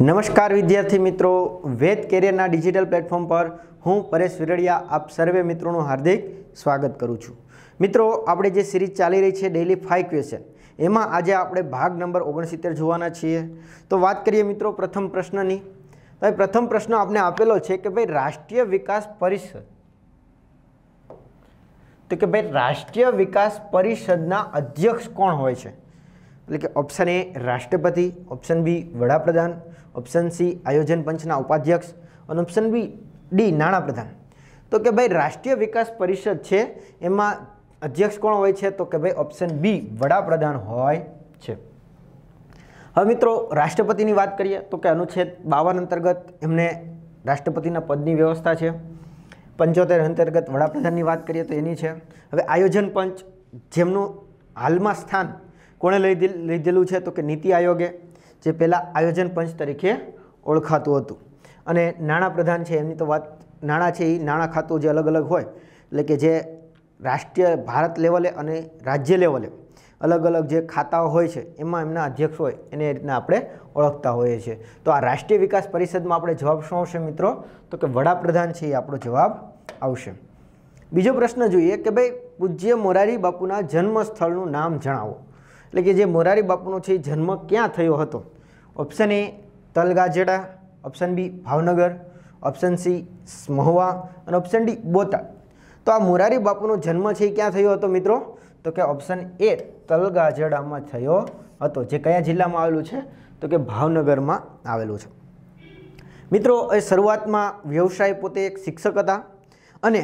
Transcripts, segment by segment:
નમસ્કાર વિદ્યાર્થી મિત્રો વેદ કેરિયરના ડિજિટલ પ્લેટફોર્મ પર હું પરેશ વિરડિયા આપ સર્વે મિત્રોનું હાર્દિક સ્વાગત કરું છું મિત્રો આપણે જે સિરીઝ ચાલી રહી છે ડેલી ફાઇવ ક્વેશ્ચન એમાં આજે આપણે ભાગ નંબર ઓગણસિત્તેર જોવાના છીએ તો વાત કરીએ મિત્રો પ્રથમ પ્રશ્નની તો પ્રથમ પ્રશ્ન આપણે આપેલો છે કે ભાઈ રાષ્ટ્રીય વિકાસ પરિષદ તો કે ભાઈ રાષ્ટ્રીય વિકાસ પરિષદના અધ્યક્ષ કોણ હોય છે એટલે કે ઓપ્શન એ રાષ્ટ્રપતિ ઓપ્શન બી વડાપ્રધાન ઓપ્શન સી આયોજન પંચના ઉપાધ્યક્ષ અને ઓપ્શન બી ડી નાણાપ્રધાન તો કે ભાઈ રાષ્ટ્રીય વિકાસ પરિષદ છે એમાં અધ્યક્ષ કોણ હોય છે તો કે ભાઈ ઓપ્શન બી વડાપ્રધાન હોય છે હવે મિત્રો રાષ્ટ્રપતિની વાત કરીએ તો કે અનુચ્છેદ બાવન અંતર્ગત એમને રાષ્ટ્રપતિના પદની વ્યવસ્થા છે પંચોતેર અંતર્ગત વડાપ્રધાનની વાત કરીએ તો એની છે હવે આયોજન પંચ જેમનું હાલમાં સ્થાન કોણે લઈ લીધેલું છે તો કે નીતિ આયોગે જે પહેલાં આયોજન પંચ તરીકે ઓળખાતું હતું અને નાણાં પ્રધાન છે એમની તો વાત નાણાં છે એ નાણાં ખાતું જે અલગ અલગ હોય એટલે કે જે રાષ્ટ્રીય ભારત લેવલે અને રાજ્ય લેવલે અલગ અલગ જે ખાતાઓ હોય છે એમાં એમના અધ્યક્ષ હોય એને રીતના આપણે ઓળખતા હોઈએ છીએ તો આ રાષ્ટ્રીય વિકાસ પરિષદમાં આપણે જવાબ શું આવશે મિત્રો તો કે વડાપ્રધાન છે એ આપણો જવાબ આવશે બીજો પ્રશ્ન જોઈએ કે ભાઈ પૂજ્ય મોરારી બાપુના જન્મસ્થળનું નામ જણાવો એટલે કે જે મોરારી બાપુનો છે જન્મ ક્યાં થયો હતો option A Talgajarda option B Bhavnagar option C Mahuva અને ઓપ્શન ડી બોટાદ તો આ મોરારી બાપુનો જન્મ છે ક્યાં થયો હતો મિત્રો તો કે ઓપ્શન એ તલગાજેડામાં થયો હતો જે કયા જિલ્લામાં આવેલું છે તો કે ભાવનગરમાં આવેલું છે મિત્રો એ શરૂઆતમાં વ્યવસાય પોતે એક શિક્ષક હતા અને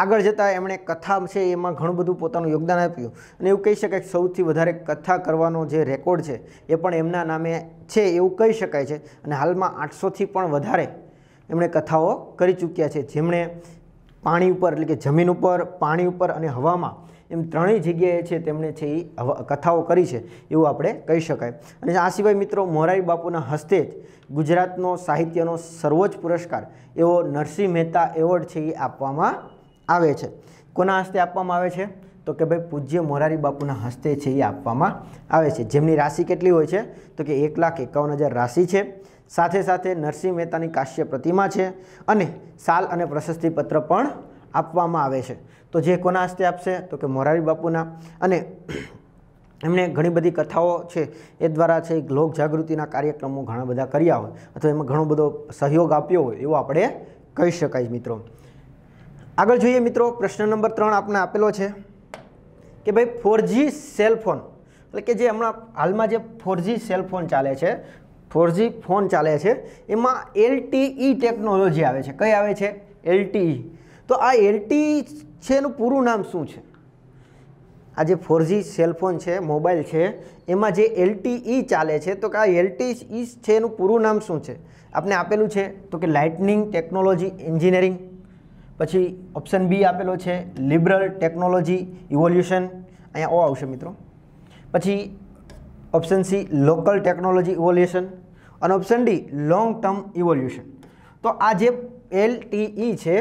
આગળ જતાં એમણે કથા છે એમાં ઘણું બધું પોતાનું યોગદાન આપ્યું અને એવું કહી શકાય સૌથી વધારે કથા કરવાનો જે રેકોર્ડ છે એ પણ એમના નામે છે એવું કહી શકાય છે અને હાલમાં આઠસોથી પણ વધારે એમણે કથાઓ કરી ચૂક્યા છે જેમણે પાણી ઉપર એટલે કે જમીન ઉપર પાણી ઉપર અને હવામાં એમ ત્રણેય જગ્યાએ છે તેમણે છે એ કથાઓ કરી છે એવું આપણે કહી શકાય અને આ સિવાય મિત્રો મોરારી બાપુના હસ્તે જ ગુજરાતનો સાહિત્યનો સર્વોચ્ચ પુરસ્કાર એવો નરસિંહ મહેતા એવોર્ડ છે એ આપવામાં આવે છે કોના હસ્તે આપવામાં આવે છે તો કે ભાઈ પૂજ્ય મોરારી બાપુના હસ્તે છે એ આપવામાં આવે છે જેમની રાશિ કેટલી હોય છે તો કે એક લાખ એકાવન હજાર રાશિ છે સાથે સાથે નરસિંહ મહેતાની કાશ્ય પ્રતિમા છે અને સાલ અને પ્રશસ્તિપત્ર પણ આપવામાં આવે છે તો જે કોના હસ્તે આપશે તો કે મોરારી બાપુના અને એમણે ઘણી બધી કથાઓ છે એ દ્વારા છે લોક જાગૃતિના કાર્યક્રમો ઘણા બધા કર્યા હોય અથવા એમાં ઘણો બધો સહયોગ આપ્યો હોય એવું આપણે કહી શકાય મિત્રો આગળ જોઈએ મિત્રો પ્રશ્ન નંબર ત્રણ આપણે આપેલો છે કે ભાઈ ફોરજી સેલફોન એટલે કે જે હમણાં હાલમાં જે ફોરજી સેલફોન ચાલે છે ફોરજી ફોન ચાલે છે એમાં એલટીઈ ટેકનોલોજી e આવે છે કઈ આવે છે એલટીઈ e. તો આ એલટીઈ e છે એનું પૂરું નામ શું છે આ જે ફોરજી સેલફોન છે મોબાઈલ છે એમાં જે એલટીઈ ચાલે છે તો કે આ એલટીઈ છે એનું પૂરું નામ શું છે આપણે આપેલું છે તો કે લાઇટનિંગ ટેકનોલોજી એન્જિનિયરિંગ પછી ઓપ્શન બી આપેલો છે લિબરલ ટેકનોલોજી ઇવોલ્યુશન અહીંયા ઓ આવશે મિત્રો પછી option C local technology evolution અને option D long term evolution તો આ જે એલ ટીઈ e છે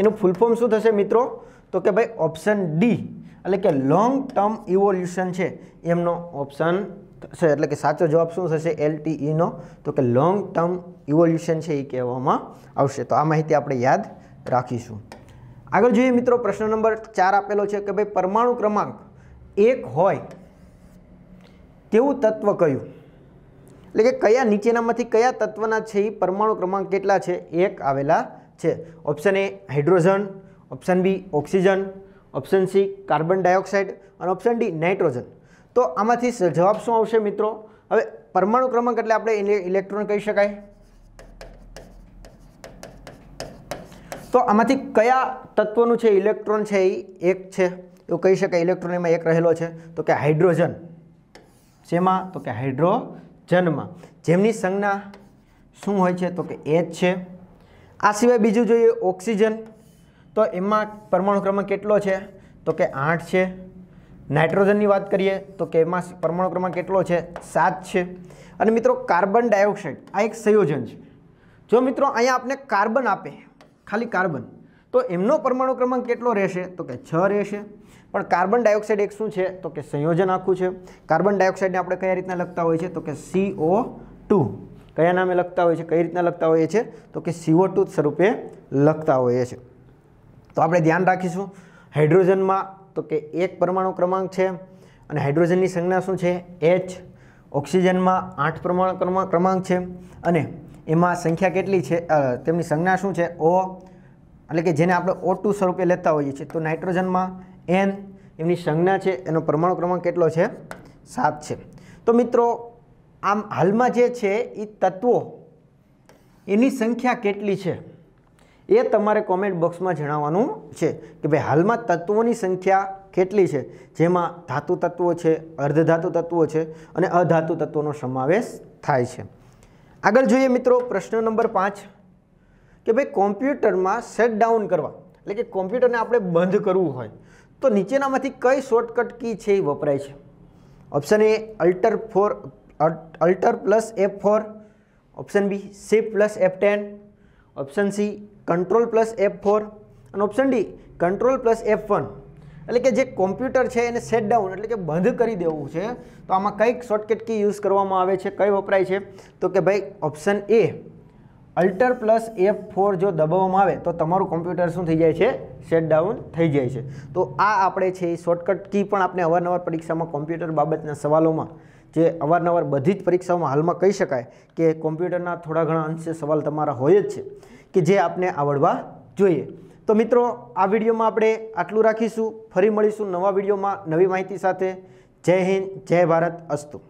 એનું ફૂલ ફોર્મ શું થશે મિત્રો તો કે ભાઈ ઓપ્શન ડી એટલે કે લોંગ ટર્મ ઇવોલ્યુશન છે એમનો ઓપ્શન છે એટલે કે સાચો જવાબ શું થશે એલટીઈનો e તો કે લોંગ ટર્મ ઇવોલ્યુશન છે એ કહેવામાં આવશે તો આ માહિતી આપણે યાદ રાખીશું આગળ જોઈએ મિત્રો પ્રશ્ન નંબર ચાર આપેલો છે કે ભાઈ પરમાણુ ક્રમાંક એક હોય તેવું તત્વ કયું એટલે કે કયા નીચેનામાંથી કયા તત્વના છે એ પરમાણુ ક્રમાંક કેટલા છે એક આવેલા છે option A hydrogen option B oxygen option C carbon dioxide અને ઓપ્શન ડી નાઇટ્રોજન તો આમાંથી જવાબ શું આવશે મિત્રો હવે પરમાણુ ક્રમાંક એટલે આપણે ઇલેક્ટ્રોન કહી શકાય તો આમાંથી કયા તત્વનું છે ઇલેક્ટ્રોન છે એ એક છે એવું કહી શકાય ઇલેક્ટ્રોન એમાં એક રહેલો છે તો કે હાઇડ્રોજન જેમાં તો કે હાઇડ્રોજનમાં જેમની સંજ્ઞા શું હોય છે તો કે એચ છે આ સિવાય બીજું જોઈએ ઓક્સિજન તો એમાં પરમાણુ ક્રમાંક કેટલો છે તો કે આઠ છે નાઇટ્રોજનની વાત કરીએ તો કે એમાં પરમાણુ ક્રમાંક કેટલો છે સાત છે અને મિત્રો કાર્બન ડાયોક્સાઇડ આ એક સંયોજન છે જો મિત્રો અહીંયા આપણે કાર્બન આપે ખાલી કાર્બન તો એમનો પરમાણુ ક્રમાંક કેટલો રહેશે તો કે છ રહેશે પણ કાર્બન ડાયોક્સાઇડ એક શું છે તો કે સંયોજન આખું છે કાર્બન ડાયોક્સાઇડને આપણે કયા રીતના લખતા હોઈએ છીએ તો કે સીઓ ટુ કયા નામે લખતા હોય છે કઈ રીતના લખતા હોઈએ છીએ તો કે સીઓ ટુ સ્વરૂપે લખતા હોઈએ છીએ તો આપણે ધ્યાન રાખીશું હાઇડ્રોજનમાં તો કે એક પરમાણુ ક્રમાંક છે અને હાઇડ્રોજનની સંજ્ઞા શું છે એચ ઓક્સિજનમાં આઠ પરમાણુ ક્રમાંક છે અને એમાં સંખ્યા કેટલી છે તેમની સંજ્ઞા શું છે ઓ એટલે કે જેને આપણે ઓ ટુ સ્વરૂપે લેતા હોઈએ છીએ તો નાઇટ્રોજનમાં એન એમની સંજ્ઞા છે એનો પરમાણુ ક્રમાંક કેટલો છે સાત છે તો મિત્રો આમ હાલમાં જે છે એ તત્વો એની સંખ્યા કેટલી છે એ તમારે કોમેન્ટ બોક્સમાં જણાવવાનું છે કે ભાઈ હાલમાં તત્વોની સંખ્યા કેટલી છે જેમાં ધાતુ તત્વો છે અર્ધધાતુ તત્વો છે અને અધાતુ તત્વોનો સમાવેશ થાય છે આગળ જોઈએ મિત્રો પ્રશ્ન નંબર પાંચ કે ભાઈ કોમ્પ્યુટરમાં શટ ડાઉન કરવા એટલે કે કોમ્પ્યુટરને આપણે બંધ કરવું હોય તો નીચેનામાંથી કઈ શોર્ટકટ કી છે એ વપરાય છે option A alt four alt plus F four option B C plus F ten option C control plus F four અને option D control plus F one એટલે કે જે કોમ્પ્યુટર છે એને સેટ ડાઉન એટલે કે બંધ કરી દેવું છે તો આમાં કઈ શોર્ટકટ કી યુઝ કરવામાં આવે છે કઈ વપરાય છે તો કે ભાઈ option A alt plus F four જો દબાવવામાં આવે તો તમારું કોમ્પ્યુટર શું થઈ જાય છે સેટ ડાઉન થઈ જાય છે તો આ આપણે છે એ શોર્ટકટ કી પણ આપણે અવારનવાર પરીક્ષામાં કોમ્પ્યુટર બાબતના સવાલોમાં જે અવારનવાર બધી જ પરીક્ષાઓમાં હાલમાં કહી શકાય કે કોમ્પ્યુટરના થોડા ઘણા અંશે સવાલ તમારા હોય જ છે કે જે આપને આવડવા જોઈએ તો મિત્રો આ વિડીયોમાં આપણે આટલું રાખીશું ફરી મળીશું નવા વિડીયોમાં નવી માહિતી સાથે જય હિન્દ જય ભારત અસ્તુ